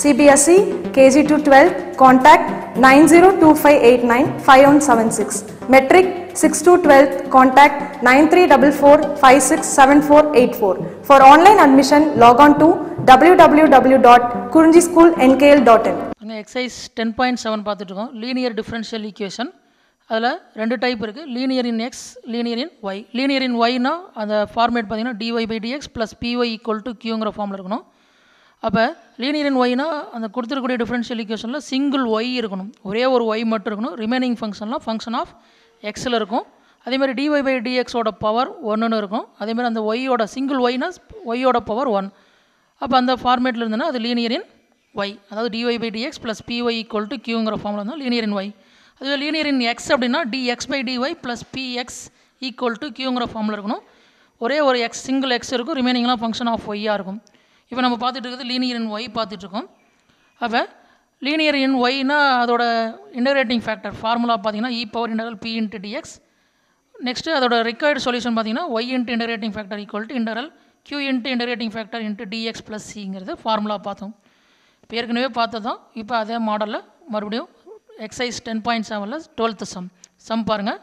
CBSE KG to twelve contact nine zero two five eight nine five one seven six matric six to twelfth contact nine three double four five six seven four eight four for online admission log on to W W W dot Kurinji school NKL dot in அங்கே exercise ten point seven பார்த்துட்ருக்கோம் linear differential equation அதில் ரெண்டு type இருக்குது linear in X linear in Y linear in ஒய்னா அந்த format பார்த்தீங்கன்னா dy by dx plus BY equal to கியூங்கிற ஃபார்மில் இருக்கணும் அப்போ லீனியர் இன் ஒய்னா அந்த கொடுத்துருக்கூடிய டிஃப்ரென்ஷியல் இக்குவேஷனில் சிங்கிள் ஒய் இருக்கணும் ஒரே ஒரு ஒய் மட்டும் இருக்கணும் ரிமைனிங் ஃபங்க்ஷன்லாம் ஃபங்க்ஷன் ஆஃப் எக்ஸில் இருக்கும் அதேமாதிரி டிஒய் பை டிஎக்ஸோட பவர் ஒன்றுன்னு இருக்கும் அதேமாதிரி அந்த ஒய்யோட சிங்கிள் ஒய்னா ஒய்யோட பவர் ஒன் அப்போ அந்த ஃபார்மேட்டில் இருந்ததுன்னா அது லீனியரின் ஒய் அதாவது D Y by dx plus BY equal to கியூங்கிற ஃபார்மில் இருந்தால் லீனியரின் ஒய் அதுவே லீனியரின் எக்ஸ் அப்படின்னா D X by D Y plus P X equal to கியூங்கிற ஃபார்மில் இருக்கணும் ஒரே ஒரு எக்ஸ் சிங்கிள் எக்ஸ் இருக்கும் ரிமைனிங்லாம் ஃபங்க்ஷன் ஆஃப் ஒய்யாக இருக்கும் இப்போ நம்ம பார்த்துட்டு இருக்கிறது லீனியர் இன் ஒய் பார்த்துட்ருக்கோம் அப்போ லீனியர் இன் ஒய்னா அதோட இன்டகிரேட்டிங் ஃபேக்டர் ஃபார்முலா பார்த்தீங்கன்னா E power integral P into D X next அதோட ரிக்வயர்டு சொல்யூஷன் பார்த்தீங்கன்னா Y into integrating factor equal to integral Q into integrating factor into dx plus சிங்கிறது formula பார்த்தோம் இப்போ ஏற்கனவே பார்த்ததும் இப்போ அதே மாடலில் மறுபடியும் எக்ஸைஸ் டென் பாயிண்ட் செவனில் டுவெல்த்து சம் சம் பாருங்கள்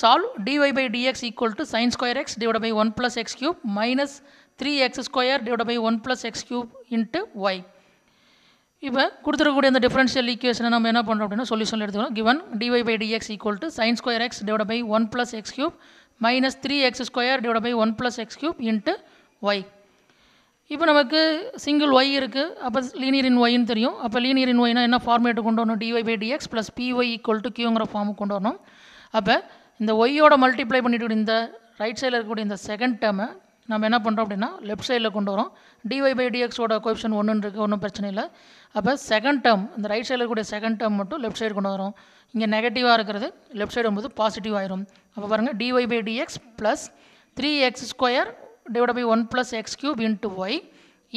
solve D Y by dx equal to sine square X divide by one plus X cube minus three X square divide by one plus X cube into Y இப்போ கொடுத்துருக்கக்கூடிய அந்த differential ஈக்குவேஷனை நம்ம என்ன பண்ணுறோம் அப்படின்னா solution எடுத்துக்கணும் given D Y by dx equal to sine square X divide by one plus X cube minus three X square divide by one plus X cube into Y இப்போ நமக்கு சிங்கிள் ஒய் இருக்குது அப்போ லீனியர் இன் ஒய்னு தெரியும் அப்போ linear in ஒய்னா என்ன format கொண்டு வரணும் dy by dx plus BY equal to கியூங்கிற ஃபார்முக்கு கொண்டு வரணும் அப்போ இந்த ஒய்யோட மல்டிப்ளை பண்ணிட்டு இந்த ரைட் சைடில் இருக்கக்கூடிய இந்த செகண்ட் டேர்மை நம்ம என்ன பண்ணுறோம் அப்படின்னா லெஃப்ட் சைடில் கொண்டு வரோம் டிஒய் பை டிஎக்ஸோட கொப்ஷன் ஒன்று இருக்குது ஒன்றும் பிரச்சனை இல்லை அப்போ செகண்ட் டேர்ம் இந்த ரைட் சைடில் இருக்கக்கூடிய செகண்ட் டேர்ம் மட்டும் லெஃப்ட் சைடு கொண்டு வரோம் இங்கே நெகட்டிவாக இருக்கிறது லெஃப்ட் சைடு வரும்போது பாசிட்டிவ் ஆயிரும் அப்போ பாருங்கள் dy by dx plus three X square divide by one plus X cube into Y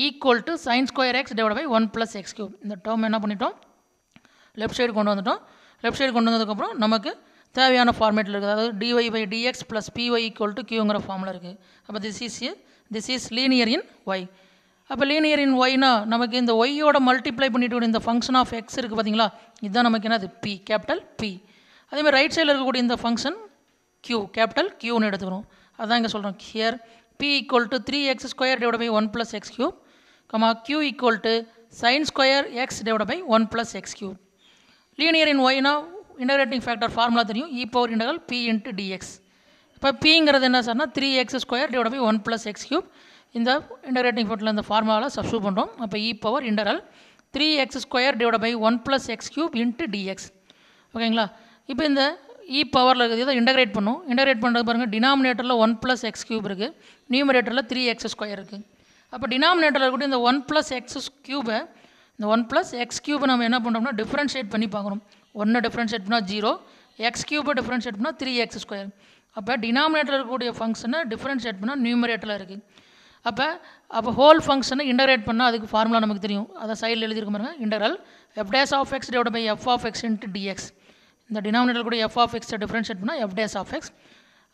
equal to sine square X divide by one plus X cube இந்த டேர்ம் என்ன பண்ணிட்டோம் லெஃப்ட் சைடு கொண்டு வந்துட்டோம் left side கொண்டு வந்ததுக்கப்புறம் நமக்கு தேவையான ஃபார்மேட்டில் இருக்குது அதாவது D Y by dx plus BY equal to கியூங்கிற ஃபார்மில் இருக்குது அப்போ this is this is linear in Y அப்போ லீனியர் இன் ஒய்னா நமக்கு இந்த ஒய்யோட மல்டிப்ளை பண்ணிட்டு இந்த ஃபங்க்ஷன் ஆஃப் எக்ஸ் இருக்குது பார்த்தீங்களா இதுதான் நமக்கு என்னது பி கேபிட்டல் பி அதேமாதிரி ரைட் சைடில் இருக்கக்கூடிய இந்த ஃபங்க்ஷன் கியூ கேபிட்டல் கியூன்னு எடுத்துக்கிறோம் அதுதான் இங்கே சொல்கிறோம் here P equal to three X square divide by one plus X cube comma Q equal to sine square X divide by one plus X cube linear in ஒய்னா integrating factor formula தெரியும் இ power integral P into dx இப்போ பிங்கிறது என்ன சார்னா three X square divide by one plus X cube இந்த integrating ஃபேக்டரில் இந்த ஃபார்முலாவில் சப்ஸ்டியூட் பண்ணுறோம் அப்போ இ power integral three X square divide by one plus X cube into D X ஓகேங்களா இப்போ இந்த இ பவரில் இருக்குது இதை இன்டகிரேட் பண்ணும் இன்டகிரேட் பண்ணுறது பாருங்கள் டினாமினேட்டரில் ஒன் ப்ளஸ் எக்ஸ் கியூப் இருக்குது நியூமரேட்டரில் த்ரீ எக்ஸ் ஸ்கொயர் இருக்குது அப்போ டினாமினேட்டரில் இருக்கட்டும் இந்த ஒன் ப்ளஸ் எக்ஸ் கியூபை இந்த ஒன் ப்ளஸ் எக்ஸ் கியூபை நம்ம என்ன பண்ணுறோம்னா டிஃப்ரென்ஷியேட் பண்ணி பார்க்குறோம் ஒன்று டிஃப்ரென்ஸ் பண்ணால் ஜீரோ எக்ஸ் கியூபை டிஃப்ரென்ஸ் பண்ணால் த்ரீ எக்ஸ் ஸ்கொயர் அப்போ டினாமினேட்டர் இருக்கக்கூடிய ஃபங்க்ஷனை டிஃப்ரென்ஸ் பண்ணால் நியூமரேட்டரில் இருக்குது அப்போ அப்போ ஹோல் ஃபங்க்ஷனை இன்டரேட் பண்ணால் அதுக்கு ஃபார்முலா நமக்கு தெரியும் அதை சைடில் எழுதியிருக்க பாருங்க integral F dash of X divide by F of X into dx இந்த டினாமினேட்டர் கூட எஃப் ஆஃப் எக்ஸை டிஃப்ரென்ஷியேட் பண்ணால் எஃப் ஆஃப் எக்ஸ்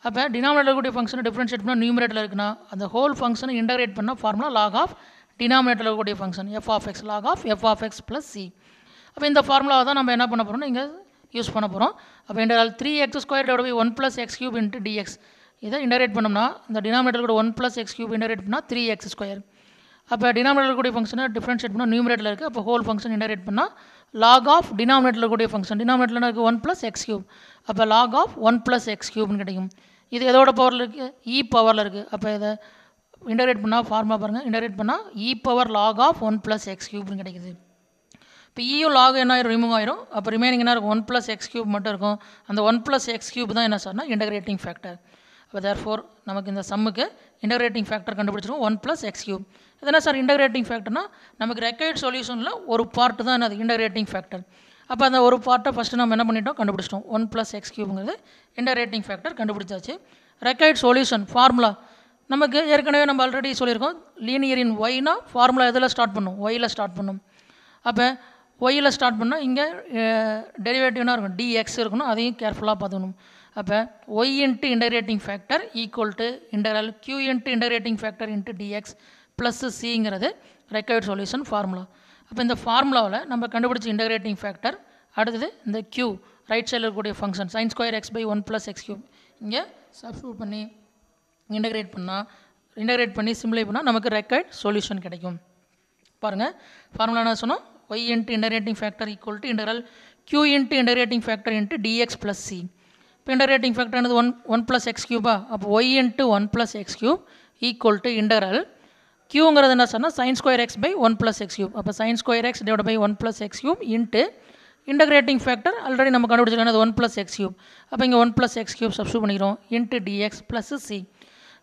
அப்போ டினாமினேட்டர் கூடிய ஃபங்க்ஷனை டிஃப்ரென்ஷியேட் பண்ணால் நியூமரேட்டில் இருக்குன்னா அந்த ஹோல் ஃபங்க்ஷனை இன்டகிரேட் பண்ணால் ஃபார்முலா லாக் ஆஃப் டினாமினேட்டர் இருக்கக்கூடிய function F of X log of F of X plus C அப்போ இந்த ஃபார்முலாவை தான் நம்ம என்ன பண்ண போகிறோம்னா இங்கே யூஸ் பண்ண போகிறோம் அப்போ integral three X square divide by one plus X cube into D X இதை இன்டரேட் பண்ணோம்னா இந்த டினாமினேட்டர் கூட one plus X cube integrate பண்ணால் த்ரீ எக்ஸ் ஸ்கொயர் அப்போ டினாமினேட் கூடிய ஃபங்க்ஷனை டிஃப்ரென்ஷியேட் பண்ணால் நியூமினேட்டில் இருக்குது அப்போ ஹோல் ஃபங்க்ஷன் இன்டரேட் பண்ணால் லாக் ஆஃப் டினாமினேட்டில் கூடிய ஃபங்க்ஷன் டினாமினேட்டில் இருக்குது ஒன் ப்ளஸ் எக்ஸ் கியூப் அப்போ log of one plus X கியூப்னு கிடைக்கும் இது எதோட பவரில் இருக்குது இ e பவரில் இருக்குது அப்போ இதை இன்டரேட் பண்ணால் ஃபார்மா பாருங்கள் இன்டரேட் பண்ணால் இ power log of one plus X கியூப்னு கிடைக்குது இப்போ இயு லாக் என்ன ஆயிரும் ரிமூவ் ஆயிரும் அப்போ ரிமைனிங் என்ன இருக்கும் ஒன் ப்ளஸ் எக்ஸ் கியூப் மட்டும் இருக்கும் அந்த ஒன் ப்ளஸ் எக்ஸ் கியூப் தான் என்ன சார்னா இன்டகிரேட்டிங் ஃபேக்டர் அப்போ தேர் ஃபோர் நமக்கு இந்த சம்முக்கு இன்டகிரேட்டிங் ஃபேக்டர் கண்டுபிடிச்சிருக்கும் ஒன் ப்ளஸ் எக்ஸ் கியூப் இது என்ன சார் இன்டகிரேட்டிங் ஃபேக்டர்னா நமக்கு ரெக்கைட் சொல்யூஷனில் ஒரு பார்ட்டு தான் அது இன்டகிரேட்டிங் ஃபேக்டர் அப்போ அந்த ஒரு பார்ட்டை ஃபஸ்ட்டு நம்ம என்ன பண்ணிட்டோம் கண்டுபிடிச்சிட்டோம் ஒன் ப்ளஸ் எக்ஸ் கியூப்ங்கிறது இன்டகிரேட்டிங் ஃபேக்டர் கண்டுபிடிச்சாச்சு ரெக்கைட் சொல்யூஷன் ஃபார்முலா நமக்கு ஏற்கனவே நம்ம ஆல்ரெடி சொல்லியிருக்கோம் லீனியரின் ஒய்னா ஃபார்முலா எதில் ஸ்டார்ட் பண்ணும் ஒயில் ஸ்டார்ட் பண்ணும் அப்போ ஒயில் ஸ்டார்ட் பண்ணால் இங்கே டெரிவேட்டிவ்னா இருக்கும் டிஎக்ஸ் இருக்கணும் அதையும் கேர்ஃபுல்லாக பார்த்துக்கணும் அப்போ Y into integrating factor equal to integral Q into integrating factor into dx plus சிங்கிறது ரெக்கவர்ட் சொல்யூஷன் ஃபார்முலா அப்போ இந்த ஃபார்முலாவில் நம்ம கண்டுபிடிச்ச இன்டகிரேட்டிங் ஃபேக்டர் அடுத்தது இந்த கியூ ரைட் சைடில் இருக்கக்கூடிய function sine square X by one plus X cube இங்கே சப்ஸ்டியூட் பண்ணி இன்டகிரேட் பண்ணால் இன்டகிரேட் பண்ணி சிம்லை பண்ணால் நமக்கு ரெக்கர்ட் சொல்யூஷன் கிடைக்கும் பாருங்கள் ஃபார்முலா என்ன சொன்னோம் y into integrating factor equal to integral q into integrating factor into dx plus c. இப்போ integrating factor என்னது ஒன் ஒன் ப்ளஸ் எக்ஸ் கியூபா அப்போ Y into one plus X cube equal to integral கியூங்கிறது என்ன சொன்னால் sine square X by one plus X cube அப்போ sine square X divide by one plus X cube into integrating factor already நம்ம கண்டுபிடிச்சிருக்கோம் one plus X cube அப்போ இங்கே one plus X cube substitute பண்ணிக்கிறோம் into dx plus C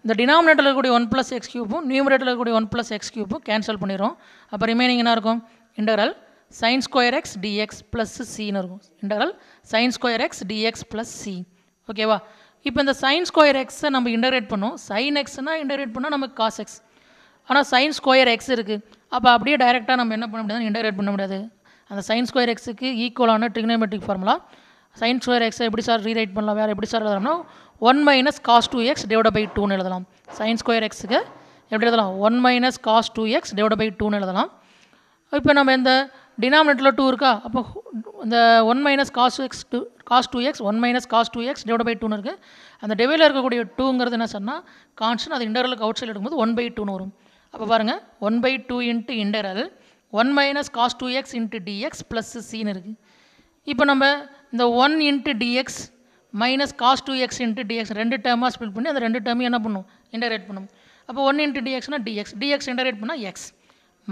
இந்த டினாமினேட்டரில் இருக்கக்கூடிய one plus X கியூப்பும் நியூமரேட்டரில் இருக்கக்கூடிய ஒன் ப்ளஸ் எக்ஸ் கியூப்பும் கேன்சல் பண்ணிடுறோம் அப்போ ரிமைனிங் என்ன இருக்கும் integral sine square X D X plus சின்னு இருக்கும் integral sine square X D X plus C ஓகேவா இப்போ இந்த சைன் ஸ்கொயர் எக்ஸை நம்ம இன்டகிரேட் பண்ணோம் சைன் எக்ஸ்னால் இன்டகிரேட் பண்ணால் நமக்கு காஸ் எக்ஸ் ஆனால் சைன் ஸ்கொயர் எக்ஸ் இருக்குது அப்போ அப்படியே டைரெக்டாக நம்ம என்ன பண்ண முடியாது இன்டகிரேட் பண்ண முடியாது அந்த சைன் ஸ்கொயர் எக்ஸுக்கு ஈக்குவலான ட்ரிக்னோமெட்ரிக் ஃபார்முலா சைன் ஸ்கொயர் எக்ஸை எப்படி சார் ரீரைட் பண்ணலாம் வேறு எப்படி சார் எழுதலாம்னா one minus cos two X divide by டூன்னு எழுதலாம் சைன் ஸ்கொயர் எக்ஸுக்கு எப்படி எழுதலாம் one minus cos two X divide by டூன்னு எழுதலாம் இப்போ நம்ம இந்த டினாமினேட்டரில் டூ இருக்கா அப்போ இந்த one minus cos X two cos two X one minus cos two X divide by டூன்னு இருக்குது அந்த டிவைடில் இருக்கக்கூடிய டூங்கிறது என்ன சொன்னால் கான்ஸ்டன்ட் அது இன்டரலுக்கு அவுட் சைடு எடுக்கும்போது ஒன் பை டூன்னு வரும் அப்போ பாருங்கள் one by two into integral one minus cos two X into dx plus சின்னு இருக்குது இப்போ நம்ம இந்த one into D X minus cos two X into D X ரெண்டு டேர்மாக ஸ்பில் பண்ணி அந்த ரெண்டு டேர்மையும் என்ன பண்ணும் இன்டரேட் பண்ணும் அப்போ ஒன் இன்ட்டு டிஎக்ஸ்னால் டிஎக்ஸ் டிஎக்ஸ் இன்டரேட் பண்ணால் X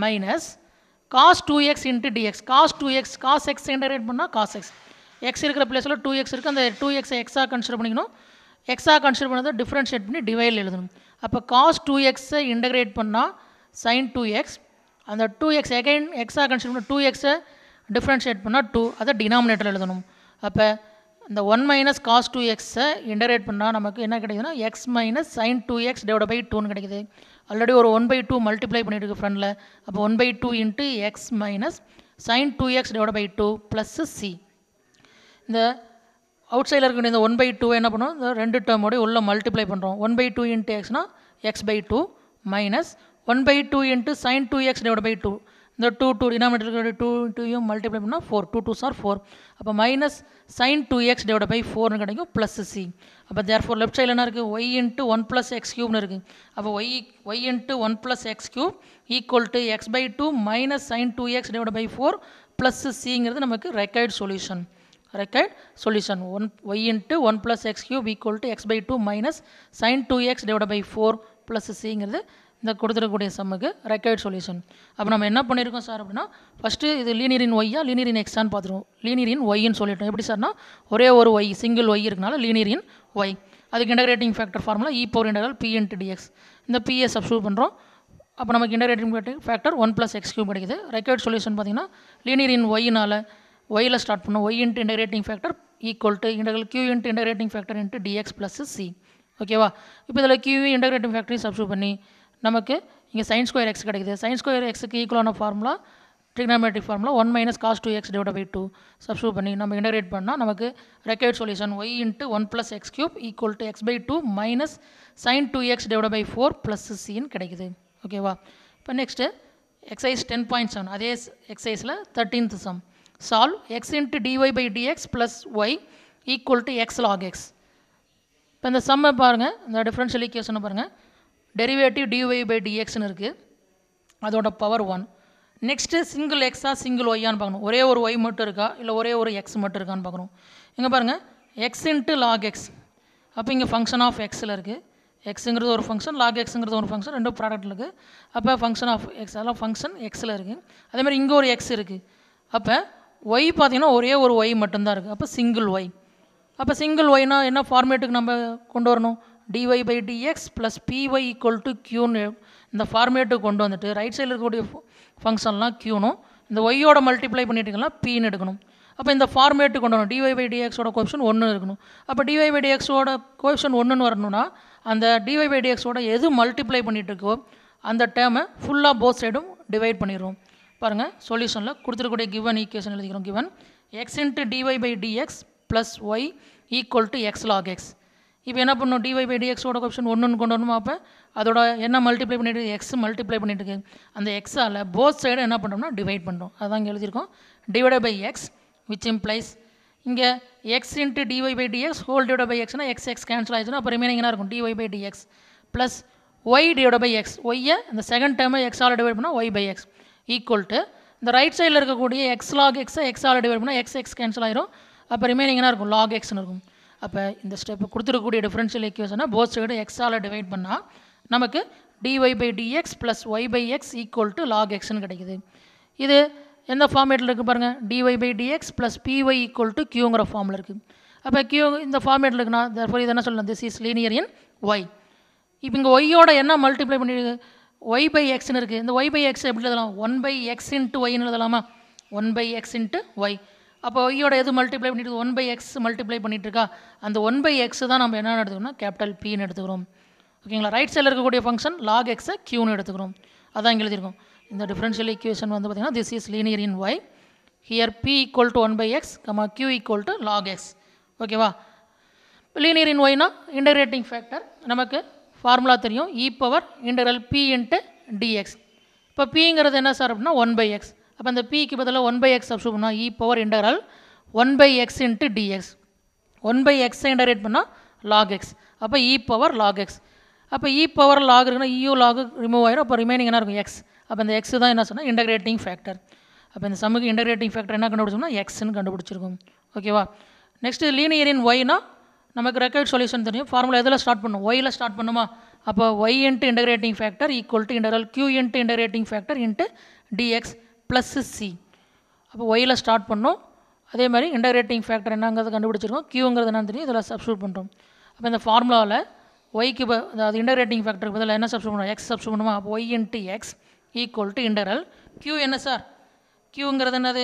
minus cos two X into D X cos two X cos X integrate பண்ணால் காஸ் எக்ஸ் எக்ஸ் இருக்கிற பிளேஸில் டூ எக்ஸ் இருக்குது அந்த டூ எக்ஸை எக்ஸாக கன்சிடர் பண்ணிக்கணும் எக்ஸாக கன்சிடர் பண்ணதை டிஃப்ரென்ஷியேட் பண்ணி டிவைடில் எழுதணும் அப்போ காஸ் டூ எக்ஸை இன்டகிரேட் பண்ணால் சைன் டூ எக்ஸ் அந்த டூ எக்ஸ் எகைன் எக்ஸாக கன்சிடர் பண்ண டூ எக்ஸை டிஃப்ரென்ஷியேட் பண்ணால் டூ அதை டினாமினேட்டர் எழுதணும் அப்போ இந்த ஒன் மைனஸ் காஸ் டூ எக்ஸை இன்டகிரேட் பண்ணால் நமக்கு என்ன கிடைக்குதுன்னா X minus sine two X divide by டூன்னு கிடைக்குது ஆல்ரெடி ஒரு ஒன் பை டூ மல்டிப்ளை பண்ணிட்டு இருக்கு ஃப்ரெண்டில் அப்போ one by two into X minus sine two X divide by two plus C இந்த அவுட் சைடில் இருக்கக்கூடிய இந்த ஒன் பை டூ என்ன பண்ணுவோம் இந்த ரெண்டு டேர்மோடய உள்ளே மல்டிப்ளை பண்ணுறோம் ஒன் பை டூ இன்ட்டு எக்ஸ்னால் X by two minus one by two into sine two X divide by two இந்த டூ டூ டினாமினேட்டருக்கு டூ டூயும் மல்டிப்ளை பண்ணால் four two two sir four அப்போ minus sine two X divide by ஃபோர்னு கிடைக்கும் plus C அப்போ தேர் four left சைடில் என்ன இருக்குது Y into one plus X க்யூப்னு இருக்குது அப்போ Y Y into one plus X cube equal to X by two minus sine two X divide by four plus சிங்கிறது நமக்கு required solution required solution one Y into one plus X cube equal to X by two minus sine two X divide by four plus சிங்கிறது இந்த கொடுத்துருக்கக்கூடிய சம்முக்கு required solution அப்போ நம்ம என்ன பண்ணியிருக்கோம் sir அப்படின்னா ஃபஸ்ட்டு இது லீனியரின் ஒய்யா லீனியரின் எக்ஸான்னு பார்த்துருவோம் லீனியரின் ஒய்ன்னு சொல்லிட்டோம் எப்படி சார்னா ஒரே ஒரு ஒய் சிங்கிள் ஒய் இருக்கனால லீனியரின் ஒய் அதுக்கு integrating factor formula e power integral P into dx இந்த பிஎஸ் சப்ஸ்டியூட் பண்ணுறோம் அப்போ நமக்கு integrating factor one plus X cube கிடைக்குது ரெக்கைட் சொல்யூஷன் பார்த்திங்கன்னா லீனியரின் ஒய்னால் ஒயில் ஸ்டார்ட் பண்ணோம் y into integrating factor equal to integral Q into integrating factor into dx plus C ஓகேவா இப்போ இதில் கியூ இன்டகிரேட்டிங் ஃபேக்டரி சப்ஸ்டியூட் பண்ணி நமக்கு இங்கே சைன் ஸ்கொயர் எக்ஸ் கிடைக்குது சைன் ஸ்கொயர் எக்ஸுக்கு ஈக்குவலான formula trigonometric formula one minus cos two X divide by two substitute பண்ணி நம்ம இன்டகிரேட் பண்ணால் நமக்கு required solution y into one plus X cube equal to X by two minus sine two X divide by four plus சின்னு கிடைக்குது ஓகேவா இப்போ next exercise ten point seven அதே எக்ஸைஸில் thirteenth sum solve x into dy by dx plus y equal to x log x இப்போ இந்த சம்மை பாருங்கள் இந்த டிஃப்ரென்ஷியல் ஈக்குவேஷனை பாருங்கள் டெரிவேட்டிவ் டிஒய் பை டிஎக்ஸ்னு இருக்குது அதோட பவர் ஒன் நெக்ஸ்ட்டு சிங்கிள் எக்ஸா சிங்கிள் ஒய்யான்னு பார்க்கணும் ஒரே ஒரு ஒய் மட்டும் இருக்கா இல்லை ஒரே ஒரு எக்ஸ் மட்டும் இருக்கான்னு பார்க்கணும் இங்கே பாருங்கள் எக்ஸ் இன்ட்டு லாக் எக்ஸ் அப்போ இங்கே ஃபங்க்ஷன் ஆஃப் எக்ஸில் இருக்குது எக்ஸுங்கிறது ஒரு ஃபங்க்ஷன் லாக் எக்ஸுங்கிறது ஒரு ஃபங்க்ஷன் ரெண்டு ப்ராடக்ட் இருக்குது அப்போ ஃபங்க்ஷன் ஆஃப் எக்ஸ் அதெல்லாம் ஃபங்க்ஷன் எக்ஸில் இருக்குது அதேமாதிரி இங்கே ஒரு எக்ஸ் இருக்குது அப்போ ஒய் பார்த்திங்கன்னா ஒரே ஒரு ஒய் மட்டும்தான் இருக்குது அப்போ சிங்கிள் ஒய் அப்போ சிங்கிள் ஒய்னால் என்ன ஃபார்மேட்டுக்கு நம்ம கொண்டு வரணும் dy by dx plus py equal to qன்னு இந்த ஃபார்மேட்டுக்கு கொண்டு வந்துட்டு ரைட் சைடில் இருக்கக்கூடிய ஃபங்க்ஷன்லாம் க்யூனும் இந்த ஒய்யோட மல்டிப்ளை பண்ணிட்டீங்கன்னா பின்னு எடுக்கணும் அப்போ இந்த ஃபார்மேட்டு கொண்டு வரணும் டிஒய் பை டிஎக்ஸோட கோப்ஷன் ஒன்று இருக்கணும் அப்போ டிஒய் பை டிஎக்ஸோட கோப்ஷன் ஒன்றுன்னு வரணும்னா அந்த டிஒய் பை டிஎக்ஸோட எது மல்டிப்ளை பண்ணிகிட்டு இருக்கோ அந்த டேர்மை ஃபுல்லாக போத் சைடும் டிவைட் பண்ணிடுவோம் பாருங்கள் சொல்யூஷனில் கொடுத்துருக்கூடிய கிவன் ஈக்குவேஷன் எழுதிக்கிறோம் given x into dy by dx plus y equal to x log x இப்போ என்ன பண்ணணும் டிஒய் பை டிஎக்ஸோட கொஷன் ஒன்று ஒன்று கொண்டு வரணுமா அப்போ அதோட என்ன மல்டிப்ளை பண்ணிட்டு எக்ஸ் மல்டிப்ளை பண்ணிட்டு இருக்கு அந்த எக்ஸால் போத் சைடு என்ன பண்ணுறோம்னா டிவைட் பண்ணுறோம் அதுதான் இங்கே எழுதியிருக்கோம் divide by x which implies இங்கே x into dy by dx whole divide by எக்ஸ்னா எக்ஸ் எக்ஸ் கேன்சல் ஆயிடுச்சுன்னா அப்புறம் ரிமைனிங் என்ன இருக்கும் dy by dx plus y divide by x ஒய்யை இந்த செகண்ட் டேர்மை எக்ஸால் டிவைட் பண்ணால் y by x equal to இந்த ரைட் சைடில் இருக்கக்கூடிய எக்ஸ் லாக் எக்ஸை எக்ஸால் டிவைட் பண்ணால் எக்ஸ் எக்ஸ் கேன்சல் ஆயிரும் அப்போ ரிமைனிங் என்ன இருக்கும் லாக் எக்ஸ்னு இருக்கும் அப்போ இந்த ஸ்டெப்பு கொடுத்துருக்கக்கூடிய டிஃப்ரென்ஷியல் ஈக்குவேஷனை போத் சைடு எக்ஸால் டிவைட் பண்ணால் நமக்கு dy by dx plus y by x equal to log எக்ஸ்னு கிடைக்குது இது எந்த ஃபார்மேட்டில் இருக்குது பாருங்கள் dy by dx plus BY equal to கியூங்கிற ஃபார்மில் இருக்குது அப்போ கியூ இந்த ஃபார்மேட்டில் இருக்குன்னா தர்ஃபோர் இது என்ன சொல்லலாம் this is linear in y இப்போ இங்கே ஒய்யோட என்ன மல்டிப்ளை பண்ணியிருக்கு ஒய் பை எக்ஸ்னு இருக்குது இந்த ஒய் பை எக்ஸ் எப்படி எழுதலாம் ஒன் பை எக்ஸ் இன்ட்டு ஒய்னு எழுதலாமா one by x into y அப்போ ஈயோட e எது மல்டிப்ளை பண்ணிட்டு ஒன் பை எக்ஸ் மல்டிப்ளை பண்ணிட்டுருக்கா அந்த ஒன் பை எக்ஸ் தான் நம்ம என்ன எடுத்துக்கணும் கேபிட்டல் பின்னு எடுத்துக்கிறோம் ஓகேங்களா ரைட் சைடில் இருக்கக்கூடிய ஃபங்க்ஷன் லாக் எக்ஸை கியூன்னு எடுத்துக்கிறோம் அதான் இங்கே எழுதியிருக்கோம் இந்த டிஃப்ரென்ஷியல் ஈக்குவேஷன் வந்து பார்த்திங்கன்னா this is linear in y here P equal to one by x comma Q equal to log x ஓகேவா லீனியர் இன் ஒய்னா இன்டகிரேட்டிங் ஃபேக்டர் நமக்கு ஃபார்முலா தெரியும் இ power integral P into dx இப்போ பிங்கிறது என்ன சார் அப்படின்னா ஒன் பை எக்ஸ் அப்போ அந்த பிக்கு பதிலாக ஒன் பை எக்ஸ் சப்ஸ்டியூட் பண்ணால் இ power integral one by x into dx one by எக்ஸை இன்டகிரேட் பண்ணால் லாக் எக்ஸ் அப்போ இ பவர் லாக் எக்ஸ் அப்போ இ பவர் லாக் இருக்குன்னா இயூ லாக் ரிமூவ் ஆகிடும் அப்போ ரிமைனிங் என்ன இருக்கும் எக்ஸ் அப்போ இந்த எக்ஸ் தான் என்ன சொன்னால் இன்டகிரேட்டிங் ஃபேக்டர் அப்போ இந்த சமுக்கு இன்டகிரேட்டிங் ஃபேக்டர் என்ன கண்டுபிடிச்சோம்னா எக்ஸ்ன்னு கண்டுபிடிச்சிருக்கும் ஓகேவா நெக்ஸ்ட்டு லீனியரின் ஒய்னா நமக்கு ரெக்கார்ட் சொல்யூஷன் தெரியும் ஃபார்முலா எதில் ஸ்டார்ட் பண்ணும் ஒயில் ஸ்டார்ட் பண்ணுமா அப்போ Y into integrating factor equal to integral Q into integrating factor into dx plus C அப்போ ஒயில் ஸ்டார்ட் பண்ணோம் அதே மாதிரி இன்டகிரேட்டிங் ஃபேக்டர் என்னங்கிறது கண்டுபிடிச்சிருக்கோம் கியூங்கிறது என்னன்னு தெரியும் இதில் சப்ஸ்டியூட் பண்ணுறோம் அப்போ இந்த ஃபார்முலாவில் ஒய்க்கு அதாவது இன்டகிரேட்டிங் ஃபேக்டருக்கு பதில் என்ன சப்ஸ்டியூட் பண்ணுவோம் எக்ஸ் சப்ஸ்ட் பண்ணுவோம் அப்போ Y into x equal to integral Q என்ன சார் கியூங்கிறது என்னது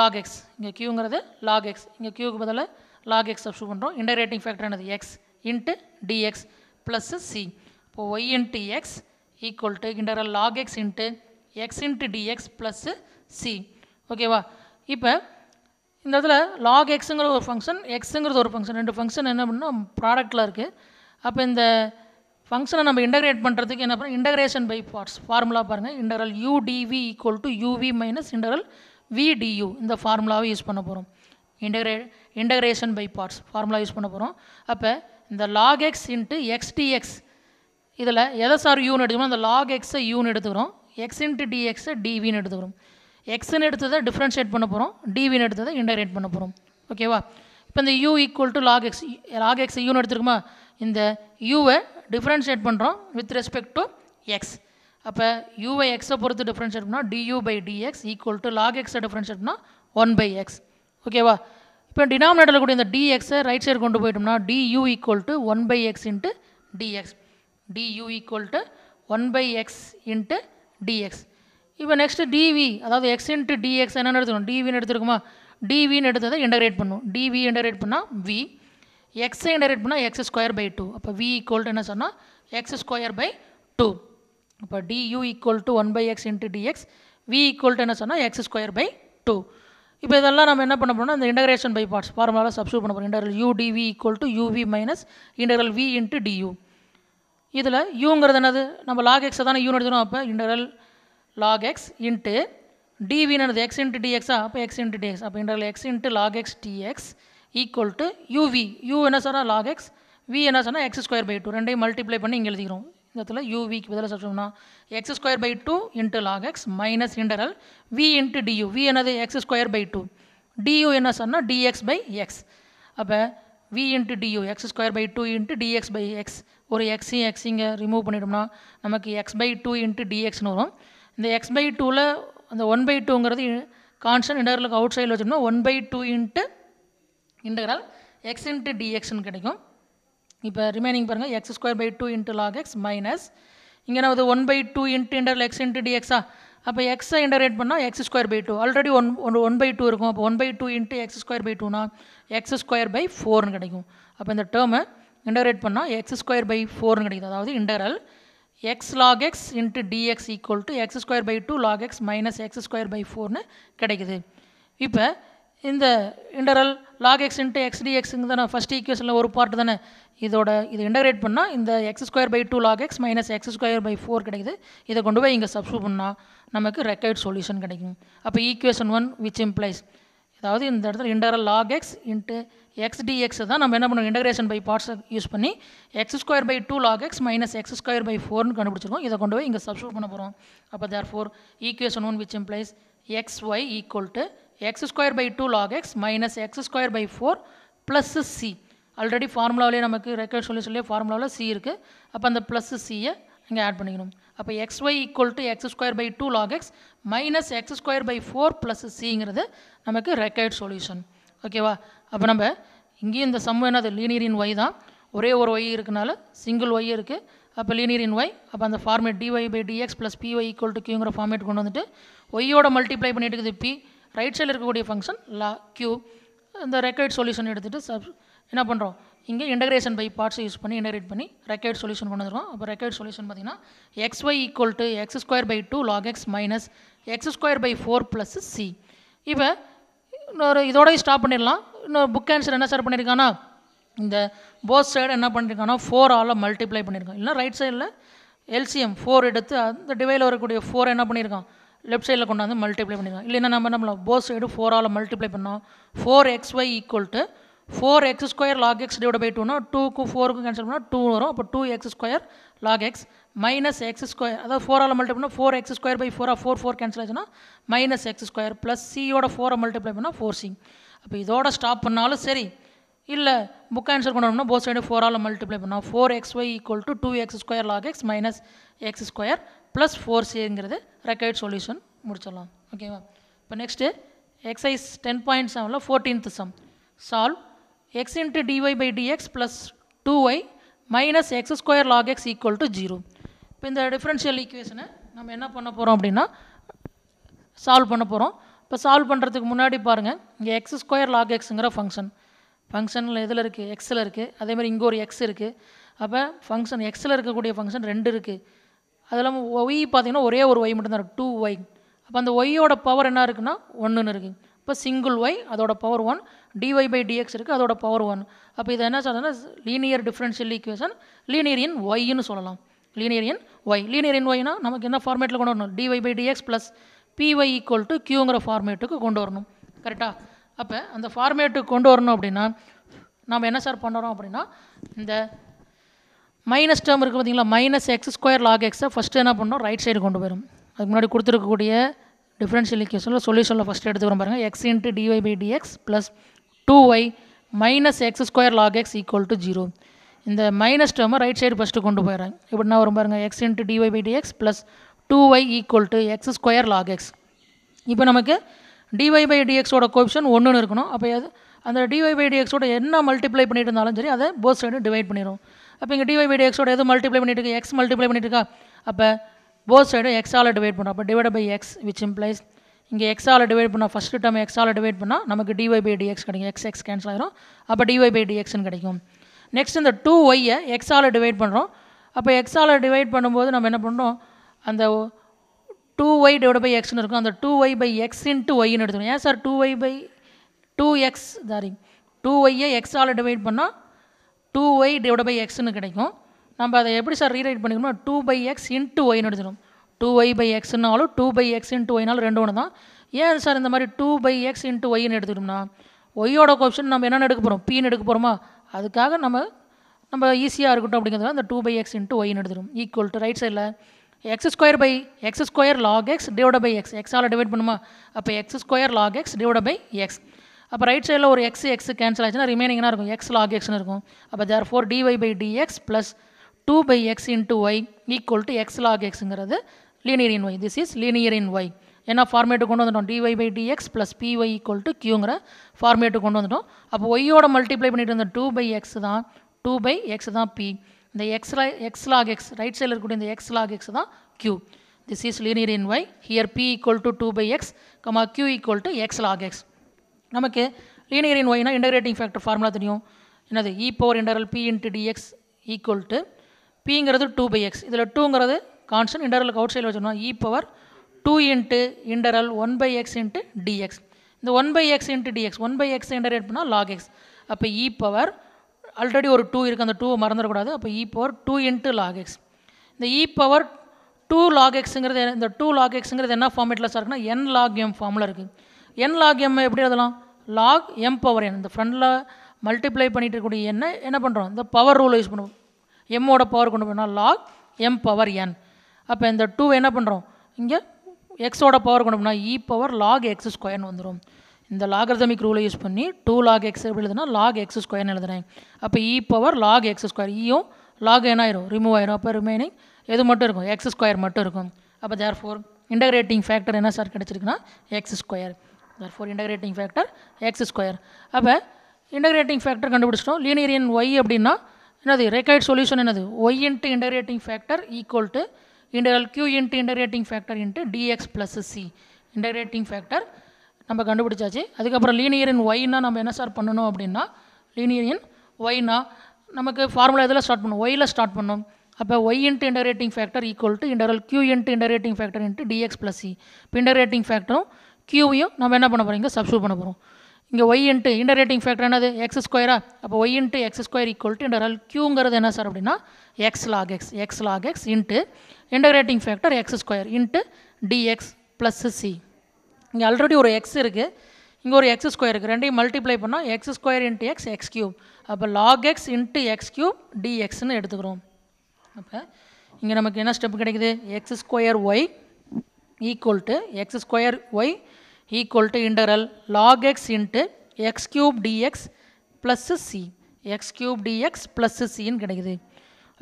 லாக் எக்ஸ் இங்கே கியூங்கிறது லாக் எக்ஸ் இங்கே கியூக்கு பதில் லாக் எக்ஸ் சப்ஸ்டியூட் பண்ணுறோம் இன்டகிரேட்டிங் ஃபேக்டர் என்னது x into dx plus C இப்போ y into x equal to integral log x into x into dx plus c ஓகேவா இப்போ இந்த இடத்துல லாக் எக்ஸுங்கிற ஒரு ஃபங்க்ஷன் எக்ஸுங்கிறது ஒரு ஃபங்க்ஷன் ரெண்டு ஃபங்க்ஷன் என்ன பண்ணால் ப்ராடக்டில் இருக்குது அப்போ இந்த ஃபங்க்ஷனை நம்ம இன்டகிரேட் பண்ணுறதுக்கு என்ன பண்ணோம் இன்டகிரேஷன் பை பார்ட்ஸ் ஃபார்முலா பாருங்கள் integral u dv equal to UV minus integral v du இந்த ஃபார்முலாவை யூஸ் பண்ண போகிறோம் integrate integration by parts formula use பண்ண போகிறோம் அப்போ இந்த லாக் எக்ஸ் இன்ட்டு எக்ஸ்டிஎக்ஸ் இதில் எதை சார் யூன் எடுத்துக்கணும் அந்த லாக் எக்ஸை யூன் எடுத்துக்கிறோம் எக்ஸ் இன்ட்டு டிஎக்ஸை டிவின்னு எடுத்துக்கிறோம் எக்ஸ்ன்னு எடுத்ததை டிஃப்ரென்ஷியேட் பண்ண போகிறோம் டிவின்னு எடுத்ததை இன்டைரேட் பண்ண போகிறோம் ஓகேவா இப்போ இந்த u equal to log x log x யூன்னு எடுத்துருக்குமா இந்த யூவை டிஃப்ரென்ஷியேட் பண்ணுறோம் வித் ரெஸ்பெக்ட் டு எக்ஸ் அப்போ யூவை எக்ஸை பொறுத்து டிஃப்ரென்ஷியேட் பண்ணால் due by dx equal to log எக்ஸை டிஃப்ரென்ஷியேட் பண்ணால் ஒன் பை எக்ஸ் ஓகேவா இப்போ டினாமினேட்டரில் கூட இந்த டிஎக்ஸை ரைட் சைடு கொண்டு போயிட்டோம்னா du equal to one by x into dx du equal to one by x into dx இப்போ நெக்ஸ்ட்டு டிவி அதாவது எக்ஸ் இன்ட்டு டிஎக்ஸ் என்னென்னு எடுத்துக்கணும் டிவின்னு எடுத்துருக்கோமா டிவின்னு தான் இன்டகிரேட் பண்ணும் டிவி இன்டகிரேட் பண்ணால் வி எக்ஸ் இன்டகிரேட் பண்ணால் எக்ஸ் ஸ்கொயர் பை டூ அப்போ வி ஈக்குவல் என்ன சொன்னால் எக்ஸ் ஸ்கொயர் பை டூ அப்போ due equal to one by x into dx v equal என்ன சொன்னால் எக்ஸ் ஸ்கொயர் பை டூ இப்போ இதெல்லாம் நம்ம என்ன பண்ண போனால் இந்த இன்டகிரேஷன் பை பார்ட்ஸ் ஃபார்முலாவில் சப்ஸ்டியூட் பண்ண போகிறோம் integral u TV equal to UV minus integral v into du இதில் யூங்கிறது என்னது நம்ம லாக் எக்ஸை தானே யூனு எடுத்துக்கணும் அப்போ இன்டரல் லாக் எக்ஸ் இன்ட்டு டிவின்னு எக்ஸ் இன்ட்டு டிஎக்ஸா அப்போ எக்ஸ் இன்ட்டு டிஎக்ஸ் அப்போ integral x into log x dx equal to uv u என்ன சொன்னால் லாக் எக்ஸ் வி என்ன சொன்னால் எக்ஸ் ஸ்கொயர் பை டூ ரெண்டையும் மல்டிப்ளை பண்ணி இங்கே எழுதிக்கிறோம் இந்த இடத்துல யூவிக்கு பதில் சொல்லிட்டோம்னா x square by two into log x minus integral v into du v என்னது x square by two du என்ன சொன்னால் டிஎக்ஸ் பை எக்ஸ் அப்போ v into du x square by two into dx by x ஒரு எக்ஸையும் எக்ஸிங்க remove பண்ணிட்டோம்னா நமக்கு x by two into டிஎக்ஸ்னு வரும் இந்த எக்ஸ் பை டூவில் அந்த ஒன் பை டூங்கிறது கான்ஸ்டன்ட் இன்டர்வலுக்கு அவுட் சைடில் வச்சோம்னா one by two into integral x into டிஎக்ஸ்னு கிடைக்கும் இப்போ ரிமைனிங் பாருங்கள் x square by two into log x minus இங்கே அது one by two into integral x into டிஎக்ஸா அப்போ எக்ஸை இன்டரேட் பண்ணால் x square by two already one one one by two இருக்கும் அப்போ one by two into x square by டூனா x square by ஃபோர்னு கிடைக்கும் அப்போ இந்த டேர்மை இன்டகிரேட் பண்ணால் எக்ஸ் ஸ்கொயர் பை ஃபோர்னு கிடைக்குது அதாவது integral x log x into dx equal to x square by two log x minus x square by ஃபோர்னு கிடைக்குது இப்போ இந்த integral log x into x டிஎக்ஸுங்க தானே ஃபஸ்ட் ஈக்குவேஷனில் ஒரு பார்ட் தானே இதோட இது இன்டகிரேட் பண்ணால் இந்த x square by two log x minus x square by four கிடைக்குது இதை கொண்டு போய் இங்கே சப்ஸ்டியூட் பண்ணால் நமக்கு ரெக்கைட் சொல்யூஷன் கிடைக்கும் அப்போ ஈக்குவேஷன் ஒன் விச் இம்ப்ளைஸ் அதாவது இந்த இடத்துல integral log x into x dx தான் நம்ம என்ன பண்ணுவோம் இன்டகிரேஷன் பை பார்ட்ஸை யூஸ் பண்ணி x square by two log x minus x square by ஃபோர்னு கண்டுபிடிச்சிருக்கோம் இதை கொண்டு போய் இங்கே சப்ஸ்டியூட் பண்ண போகிறோம் அப்போ therefore equation one which implies x y equal to x square by two log x minus x square by four plus c already ஃபார்முலாவிலே நமக்கு ரெக்கார்ட் சொல்லி சொல்லி ஃபார்முலாவில் சி இருக்குது அப்போ அந்த ப்ளஸ் சியை இங்கே ஆட் பண்ணிக்கணும் அப்போ x y equal to x square by two log x minus x square by four plus சிங்கிறது நமக்கு ரெக்கைட் சொல்யூஷன் ஓகேவா அப்போ நம்ம இங்கேயும் இந்த சம் என்னது லீனியரின் ஒய் தான் ஒரே ஒரு ஒய் இருக்கனால சிங்கிள் ஒய் இருக்குது அப்போ லீனியரின் ஒய் அப்போ அந்த format dy by dx plus BY equal to கியூங்கிற ஃபார்மேட் கொண்டு வந்துட்டு ஒய்யோட மல்டிப்ளை பண்ணிட்டு இருக்குது பி ரைட் சைடில் இருக்கக்கூடிய ஃபங்க்ஷன் லா கியூ இந்த ரெக்கைட் சொல்யூஷன் எடுத்துகிட்டு சப் என்ன பண்ணுறோம் இங்கே இன்டகிரேஷன் பை பார்ட்ஸ் யூஸ் பண்ணி இன்டகிரேட் பண்ணி ரெக்கைட் சொல்யூஷன் பண்ணிருக்கோம் அப்போ ரெக்கைட் சொல்யூஷன் பார்த்திங்கன்னா x y equal to x square by two log x minus x square by four plus C இப்போ இன்னொரு இதோடய ஸ்டாப் பண்ணிடலாம் இன்னொரு புக் ஆன்சர் என்ன சார் பண்ணியிருக்காங்கன்னா இந்த போஸ்ட் சைடு என்ன பண்ணியிருக்காங்கன்னா ஃபோர் ஆல் மல்டிப்ளை பண்ணியிருக்கான் இல்லைனா ரைட் சைடில் எல்சிஎம் ஃபோர் எடுத்து அந்த டிவைல வரக்கூடிய ஃபோர் என்ன பண்ணியிருக்கான் லெஃப்ட் சைடில் கொண்டாந்து மல்டிப்ளை பண்ணியிருக்கான் இல்லைன்னா நம்ம என்ன பண்ணலாம் போஸ் சைடு ஃபோரால் மல்டிப்ளை பண்ணோம் four x y equal to four x square log x divide by டூனா டூக்கும் ஃபோருக்கும் கேன்சல் பண்ணால் டூ வரும் அப்போ two x square log x minus x square அதாவது ஃபோரால் மல்டிப்ளை பண்ணால் ஃபோர் எக்ஸ் ஸ்கொயர் பை ஃபோராக ஃபோர் ஃபோர் கேன்சல் ஆச்சுன்னா மைனஸ் எக்ஸ் ஸ்கொயர் ப்ளஸ் சியோட ஃபோரை மல்டிப்ளை பண்ணால் ஃபோர் சி அப்போ இதோட ஸ்டாப் பண்ணாலும் சரி இல்லை புக் ஆன்சர் பண்ணணும்னா போஸ் சைடு ஃபோரால் மல்டிப்ளை பண்ணால் four x y equal to two x square log x minus x square plus four சிங்கிறது ரெக்கைட் சொல்யூஷன் முடிச்சிடலாம் ஓகேவா இப்போ நெக்ஸ்ட்டு எக்ஸைஸ் டென் பாயிண்ட் செவனில் fourteenth sum solve x x into by dx plus two y minus x square log x equal to zero இப்போ இந்த differential ஈக்குவேஷனை நம்ம என்ன பண்ண போகிறோம் அப்படின்னா சால்வ் பண்ண போகிறோம் இப்போ சால்வ் பண்ணுறதுக்கு முன்னாடி பாருங்கள் இங்கே எக்ஸ் ஸ்கொயர் லாக் எக்ஸுங்கிற ஃபங்க்ஷன் ஃபங்க்ஷனில் எதில் இருக்குது எக்ஸில் இருக்குது அதேமாதிரி இங்கே ஒரு எக்ஸ் இருக்குது அப்போ ஃபங்க்ஷன் எக்ஸில் இருக்கக்கூடிய ஃபங்க்ஷன் ரெண்டு இருக்குது அது இல்லாமல் ஒய் பார்த்திங்கன்னா ஒரே ஒரு ஒய் மட்டும்தான் இருக்குது டூ ஒய் அப்போ அந்த ஒய்யோட பவர் என்ன இருக்குன்னா ஒன்றுன்னு இருக்குது இப்போ சிங்கிள் ஒய் அதோட power one dy by dx இருக்குது அதோட பவர் ஒன் அப்போ இது என்ன சொல்கிறதுனா linear differential equation linear in in ஒய்னு சொல்லலாம் லீனியரியன் ஒய் லீனியரியன் இன் ஒய்னா நமக்கு என்ன ஃபார்மேட்டில் கொண்டு வரணும் dy by dx plus BY equal to கியூங்கிற ஃபார்மேட்டுக்கு கொண்டு வரணும் கரெக்டாக அப்போ அந்த ஃபார்மேட்டுக்கு கொண்டு வரணும் அப்படின்னா நம்ம என்ன சார் பண்ணுறோம் அப்படின்னா இந்த மைனஸ் டேர்ம் இருக்குது பார்த்தீங்களா மைனஸ் எக்ஸ் ஸ்கொயர் லாக் எக்ஸை ஃபஸ்ட்டு என்ன பண்ணோம் ரைட் சைடு கொண்டு போயிடும் அதுக்கு முன்னாடி கொடுத்துருக்கக்கூடிய டிஃப்ரென்ஷியல் ஈக்குவேஷனில் சொல்யூஷனில் ஃபஸ்ட்டு எடுத்துக்கிறோம் பாருங்கள் x into dy by dx plus two y minus x square log x equal to zero இந்த மைனஸ் டேர்மை ரைட் சைடு ஃபஸ்ட்டு கொண்டு போயிடுறேன் எப்படின்னா வரும் பாருங்கள் x into dy by dx plus two y equal to x square log x இப்போ நமக்கு dy by டிஎக்ஸோட கோப்ஷன் ஒன்றுன்னு இருக்கணும் அப்போ அது அந்த டிஒய் பை டிஎக்ஸோட என்ன மல்டிப்ளை பண்ணிட்டு இருந்தாலும் சரி அதை போஸ்ட் சைடு டிவைட் பண்ணிடும் அப்போ இங்கே டிஒய் பை டிஎக்ஸோட எது மல்டிப்ளை பண்ணிட்டு இருக்கு எக்ஸ் மல்டிப்ளை பண்ணிட்டு இருக்கா அப்போ போத் சைடு எக்ஸால் டிவைட் பண்ணுறோம் அப்போ divide by x which implies இங்கே எக்ஸால் டிவைட் பண்ணால் ஃபஸ்ட்டு டைம் எக்ஸால் டிவைட் பண்ணால் நமக்கு டிஒய் பை டிஎக்ஸ் கிடைக்கும் எக்ஸ் எக்ஸ் கேன்சல் ஆகிரும் அப்போ டிஒய் பை டிஎக்ஸ்னு கிடைக்கும் நெக்ஸ்ட் இந்த டூ ஒய்யை எக்ஸால் டிவைட் பண்ணுறோம் அப்போ எக்ஸால் டிவைட் பண்ணும்போது நம்ம என்ன பண்ணுறோம் அந்த டூ ஒய் டிவைட் பை எக்ஸ்னு இருக்கும் அந்த two y by x into ஒய்னு எடுத்துக்கணும் ஏன் sir two y by two x sorry two ஒய்யை எக்ஸால் டிவைட் பண்ணால் டூ ஒய் டிவைட் பை எக்ஸ்னு கிடைக்கும் நம்ம அதை எப்படி சார் ரீரைட் பண்ணிக்கணும் டூ பை எக்ஸ் இன்ட்டு ஒய்னு எடுத்துக்கணும் டூ ஒய் பை எக்ஸ்னாலும் டூ பை எக்ஸ் இன்ட்டு ஒய்னாலும் ரெண்டு ஒன்று தான் ஏன் சார் இந்த மாதிரி டூ பை எக்ஸ் இன்ட்டு ஒய்னு எடுத்துக்கிட்டோம்னா ஒய்யோட கொப்ஷன் நம்ம என்னென்ன எடுக்க போகிறோம் பின்னு எடுக்க போகிறோமா அதுக்காக நம்ம நம்ம ஈஸியாக இருக்கட்டும் அப்படிங்கிறது அந்த டூ பை எக்ஸ் இன்ட்டு ஒய்னு எடுத்துடும் ஈக்குவல் டு ரைட் சைடில் x square by x square log x divide by x எக்ஸால் டிவைட் பண்ணுமா அப்போ x square log x divide by x அப்போ ரைட் சைடில் ஒரு எக்ஸ் எக்ஸ் கேன்சல் ஆச்சுன்னா ரிமைனிங்னா இருக்கும் எக்ஸ் லாக் எக்ஸ்னு இருக்கும் அப்போ therefore d y by dx plus two by x into Y equal to x log எக்ஸுங்கிறது linear in y this is linear in y ஏன்னா ஃபார்மேட்டு கொண்டு வந்துட்டோம் d y by dx plus BY equal to கியூங்கிற format கொண்டு வந்துட்டோம் அப்போ ஒய்யோட multiply பண்ணிட்டு இருந்த டூ பை எக்ஸ் தான் டூ பை எக்ஸ் தான் பி இந்த x x log x right சைடில் இருக்கக்கூடிய இந்த எக்ஸ் லாக் எக்ஸ் தான் Q this is linear in y here P equal to two by x comma Q equal to x log x நமக்கு linear in ஒய்னா integrating factor formula தெரியும் என்னது e power integral P into dx equal to பிங்கிறது two by x இதில் டூங்கிறது constant இன்டர்வலுக்கு out சைடில் வச்சுருந்தோம் e power two into integral one by x into dx இந்த one by x into dx one by x integrate பண்ணால் log x அப்போ இ power already ஒரு டூ இருக்குது அந்த டூவை மறந்துடக்கூடாது அப்போ e e power two into log x இந்த இ பவர் டூ லாக் எக்ஸுங்கிறது இந்த டூ லாக் எக்ஸுங்கிறது என்ன ஃபார்மேட்டில் இருக்குன்னா என் லாக் எம் ஃபார்மில் இருக்குது என் லாக் எம் எப்படி எழுதலாம் லாக் எம் பவர் என் இந்த ஃப்ரண்டில் மல்டிப்ளை பண்ணிகிட்டு இருக்கக்கூடிய என்ன என்ன பண்ணுறோம் இந்த பவர் ரூலை யூஸ் பண்ணுவோம் எம்மோட பவர் கொண்டு போனால் லாக் எம் பவர் என் அப்போ இந்த டூ என்ன பண்ணுறோம் இங்கே எக்ஸோட பவர் கொண்டு போனால் e e power log x ஸ்கொயர்னு வந்துடும் இந்த லாகர்தமிக் ரூலை யூஸ் பண்ணி டூ லாக் எக்ஸ் எப்படி எழுதுனா லாக் எக்ஸ் ஸ்கொயர்னு எழுதுறேன் அப்போ இ பவர் லாக் எக்ஸ் ஸ்கொயர் இயும் லாக் என்ன ரிமூவ் ஆயிரும் அப்போ ரிமைனிங் எது மட்டும் இருக்கும் எக்ஸ் ஸ்கொயர் மட்டும் இருக்கும் அப்போ தேர் ஃபோர் இன்டகிரேட்டிங் ஃபேக்டர் என்ன சார் கிடச்சிருக்குன்னா x square therefore integrating factor x square அப்போ இன்டகிரேட்டிங் ஃபேக்டர் கண்டுபிடிச்சிட்டோம் லீனியரியன் ஒய் அப்படின்னா என்னது ரெக்கார்ட் சொல்யூஷன் என்னது y into integrating factor equal to integral Q into integrating factor into dx plus C integrating factor நம்ம கண்டுபிடிச்சாச்சு அதுக்கப்புறம் லீனியரின் ஒய்னா நம்ம என்ன சார் பண்ணணும் அப்படின்னா லீனியரின் ஒய்னா நமக்கு ஃபார்முலா இதில் ஸ்டார்ட் பண்ணும் ஒயில் ஸ்டார்ட் பண்ணும் அப்போ Y into integrating factor equal to integral Q into integrating factor into dx plus C இப்போ இன்டகிரேட்டிங் ஃபேக்டரும் கியூவையும் நம்ம என்ன பண்ண போகிறீங்க சப்ஸ்டியூட் பண்ண போகிறோம் இங்கே ஒய் இன்ட்டு இன்டரேட்டிங் ஃபேக்டர் என்னது எக்ஸ் ஸ்கொயரா அப்போ Y into x square equal to integral கியூங்கிறது என்ன சார் அப்படின்னா x log x x log x into integrating factor x square into dx plus C இங்கே ஆல்ரெடி ஒரு எக்ஸ் இருக்குது இங்கே ஒரு எக்ஸ் ஸ்கொயர் இருக்குது ரெண்டையும் மல்டிப்ளை பண்ணால் x square into x x cube அப்போ log x into x cube டிஎக்ஸ்னு எடுத்துக்கிறோம் அப்போ இங்கே நமக்கு என்ன ஸ்டெப் கிடைக்குது x square y equal to x square y equal to integral log x into x cube d x plus C x cube d x plus சின்னு கிடைக்குது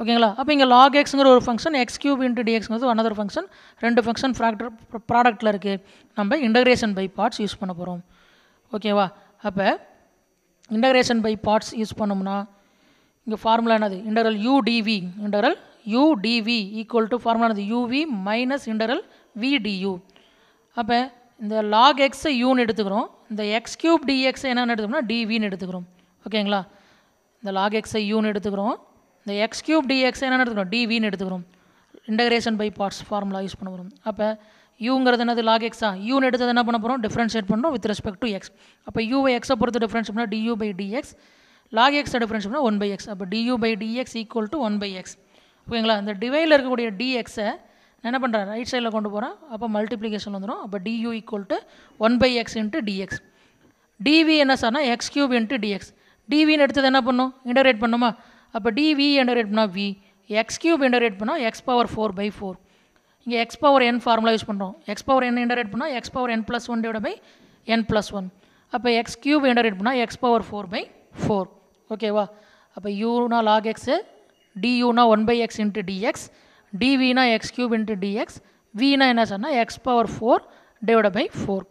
ஓகேங்களா அப்போ இங்கே லாக் எக்ஸுங்கிற ஒரு ஃபங்க்ஷன் எக்ஸ் கியூப் இன்ட்டு டிஎக்ஸ்ங்கிறது அனதர் ஃபங்க்ஷன் ரெண்டு ஃபங்க்ஷன் ஃப்ராக்டர் ப்ராடக்ட்டில் இருக்குது நம்ம இன்டகிரேஷன் பை பார்ட்ஸ் யூஸ் பண்ண போகிறோம் ஓகேவா அப்போ இன்டகிரேஷன் பை பார்ட்ஸ் யூஸ் பண்ணோம்னா இங்கே ஃபார்முலா என்னது integral u d v integral u d v equal to formula என்னது யூவி மைனஸ் இன்டரல் விடியூ அப்போ இந்த லாக் எக்ஸை யூன்னு எடுத்துக்கிறோம் இந்த எக்ஸ் கியூப் டிஎக்ஸை என்னென்னு எடுத்துக்கணும் டிவின்னு எடுத்துக்கிறோம் ஓகேங்களா இந்த லாக் எக்ஸை யூன்னு எடுத்துக்கிறோம் இந்த எக்ஸ் கியூப் டிஎக்ஸை என்னென்னு எடுத்துக்கிறோம் டிவின்னு எடுத்துக்கிறோம் integration by parts formula use பண்ண அப்போ யூங்கிறது என்னது லாக் எக்ஸா யூன்னு எடுத்தது என்ன பண்ண போகிறோம் டிஃப்ரென்ஷியேட் பண்ணுறோம் வித் ரெஸ்பெக்ட் டு எக்ஸ் அப்போ யூ எக்ஸை பொறுத்து டிஃப்ரென்ஸ் பண்ணால் டியூ பை டிஎக்ஸ் லாக் எக்ஸை டிஃப்ரென்ஸ் பண்ணால் ஒன் பை எக்ஸ் அப்போ d u by dx equal to one by x ஓகேங்களா இந்த டிவையில் இருக்கக்கூடிய டிஎக்ஸை என்ன பண்ணுறேன் ரைட் சைடில் கொண்டு போகிறேன் அப்போ மல்டிப்ளிகேஷன் வந்துடும் அப்போ due equal to one by x into d x d v என்ன சார்னா எக்ஸ் கியூப் இன்ட்டு டிஎக்ஸ் டிவின்னு எடுத்தது என்ன பண்ணும் இன்டரேட் பண்ணுமா அப்போ டிவி இன்டரேட் பண்ணால் வி எக்ஸ் கியூப் இன்டரேட் பண்ணால் x power four by four இங்கே x power n formula use பண்ணுறோம் எக்ஸ் பவர் என் இன்டரேட் பண்ணால் x power n plus one divide by n plus one அப்போ எக்ஸ் கியூப் இன்டரேட் பண்ணால் x power four by four ஓகேவா அப்போ யூனா log x டியூனா one by x into d x டிவினா x cube into d x வினா என்ன சொன்னால் x power four divide by four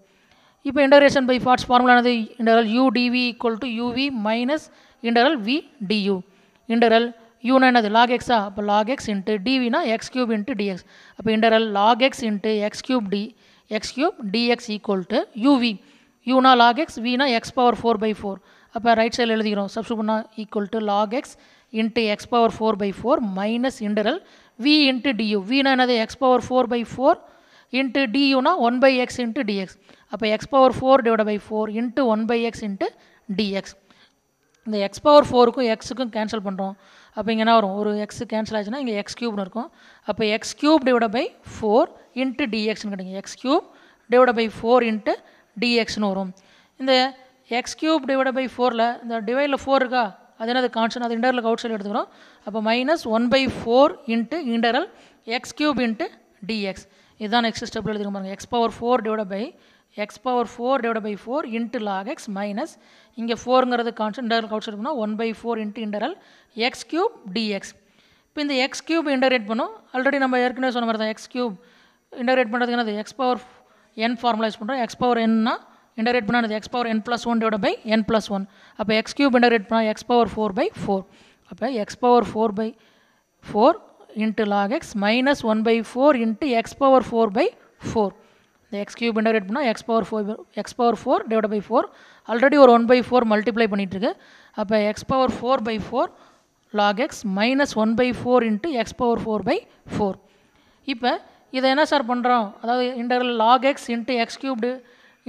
இப்போ integration by parts ஃபார்முலானது integral u TV equal to UV minus integral v d u integral யூனா என்னது log எக்ஸா அப்போ லாக் எக்ஸ் இன்ட்டு டிவினா எக்ஸ் கியூப் இன்ட்டு டிஎக்ஸ் அப்போ integral log x into x cube d x cube d x equal to u v யூனா log x வினா x power four by four அப்போ right சைடில் எழுதிக்கிறோம் சப்ஸ்டியூட் பண்ணால் equal to log x into x power four by four minus integral v into d u வினா என்னது x power four by four into டியூனா one by x into dx அப்போ x power four divide by four into one by x into dx இந்த x power ஃபோருக்கும் எக்ஸுக்கும் cancel பண்ணுறோம் அப்போ இங்கே என்ன வரும் ஒரு எக்ஸ் கேன்சல் ஆச்சுன்னா இங்கே எக்ஸ் க்யூப்னு இருக்கும் அப்போ x cube divide by four into டிஎக்ஸ்னு கிடைக்கும் x cube divide by four into டிஎக்ஸ்னு வரும் இந்த எக்ஸ் க்யூப் டிவைட் பை ஃபோரில் இந்த டிவைடில் ஃபோர் இருக்கா அதனால் அது கான்ஸ்டன் அது இன்டர்வலுக்கு அவுட் சைடு எடுத்துக்கிறோம் அப்போ minus one by four into integral x cube into d x இதுதான் எக்ஸ் ஸ்டெப்பில் எழுதிக்க பாருங்கள் x power four divide by x power four divide by four into log x minus இங்கே ஃபோருங்கிறது கான்ஸ்டன் இன்டரல் அவுட் சைடு பண்ணால் one by four into integral x cube d x இப்போ இந்த x cube இன்டரேட் பண்ணும் ஆல்ரெடி நம்ம ஏற்கனவே சொன்ன மாதிரி தான் எக்ஸ் கியூப் இன்டரேட் பண்ணுறதுக்கு என்னது எக்ஸ் பவர் என் ஃபார்மலைஸ் பண்ணுறோம் எக்ஸ் பவர் என்னா இன்டகிரேட் பண்ணால் அது x power n plus one divide by n plus one அப்போ எக்ஸ் கியூப் இன்டகிரேட் பண்ணால் x power four by four அப்போ x power four by four into log x minus one by four into x power four by four இந்த x cube integrate பண்ணால் x power four x power four divide by four already ஒரு one by four multiply பண்ணிகிட்ருக்கு அப்போ x power four by four log x minus one by four into x power four by four இப்போ இதை என்ன சார் பண்ணுறோம் அதாவது integral log x into x cubed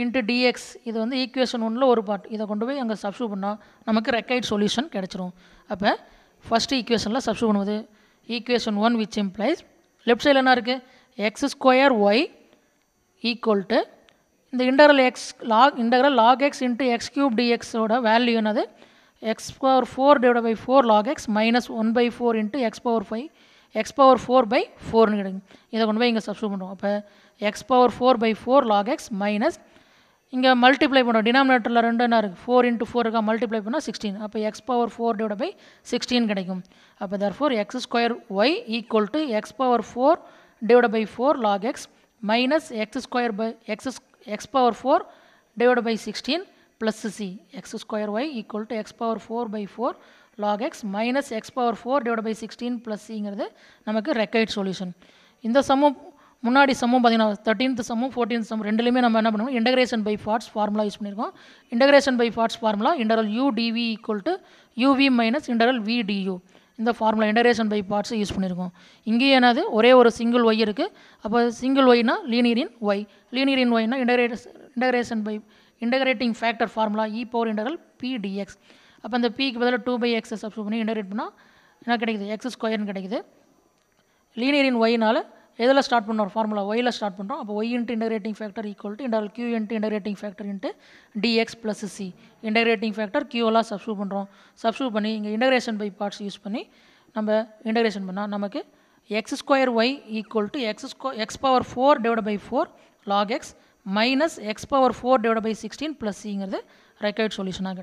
into d x இது வந்து ஈக்குவேஷன் ஒன்றில் ஒரு பார்ட் இதை கொண்டு போய் அங்கே சப்ஸ்டியூட் பண்ணால் நமக்கு ரெக்கைட் சொல்யூஷன் கிடச்சிரும் அப்போ ஃபஸ்ட்டு ஈக்குவேஷனில் சப்ஸ்டியூட் பண்ணுவது equation one which implies left சைடில் என்ன இருக்குது x square y equal to இந்த integral x log integral log x into x cube டிஎக்ஸோட வேல்யூ என்னது x power four divide by four log x minus one by four into x power five x power four by ஃபோர்னு கிடைக்கும் இதை கொண்டு போய் இங்கே substitute பண்ணுவோம் அப்போ x power four by four log x minus இங்கே மல்டிப்ளை பண்ணோம் டினாமினேட்டரில் ரெண்டு என்ன இருக்குது ஃபோர் இன்ட்டு இருக்கா மல்டிப்ளை பண்ணால் சிக்ஸ்டீன் அப்போ x power four divide by sixteen கிடைக்கும் அப்போ therefore x square y equal to x power four divide by four log x minus x square by x x power four divide by sixteen plus C x square y equal to x power four by four log x minus x power four divide by sixteen plus சிங்கிறது நமக்கு required solution இந்த சமம் முன்னாடி சமம் பார்த்தீங்கன்னா thirteenth சமம் fourteenth some ரெண்டுலேயுமே நம்ம என்ன பண்ணுவோம் integration by parts formula use பண்ணியிருக்கோம் integration by parts formula integral u TV equal to UV minus integral v இந்த ஃபார்முலா இன்டகிரேஷன் பை பார்ட்ஸை யூஸ் பண்ணியிருக்கோம் இங்கேயும் என்னது ஒரே ஒரு சிங்கிள் ஒய் இருக்குது அப்போ சிங்கிள் ஒய்னா லீனியரின் ஒய் லீனியரின் ஒய்னா integrate integration by integrating factor formula e power integral pdx அப்போ அந்த பிக்கு பதிலாக டூ பை எக்ஸ் சப்ஸ்ட் பண்ணி இன்டகிரேட் பண்ணால் என்ன கிடைக்குது எக்ஸ் ஸ்கொயர்னு கிடைக்குது லீனியரின் ஒய்னால் எதில் ஸ்டார்ட் பண்ணுறோம் ஃபார்முலா ஒயில் ஸ்டார்ட் பண்ணுறோம் அப்போ Y into integrating factor equal to integral q into integrating factor into dx plus C integrating factor கியூலாம் சப்ஸ்டியூட் பண்ணுறோம் சப்ஸ்டியூட் பண்ணி இங்கே இன்டகிரேஷன் பை பார்ட்ஸ் யூஸ் பண்ணி நம்ம இன்டகிரேஷன் பண்ணால் நமக்கு x square y equal to x ஸ்கொ x power four divide by four log x minus x power four divide by sixteen plus சிங்கிறது ரெக்கார்ட் சொல்யூஷனாக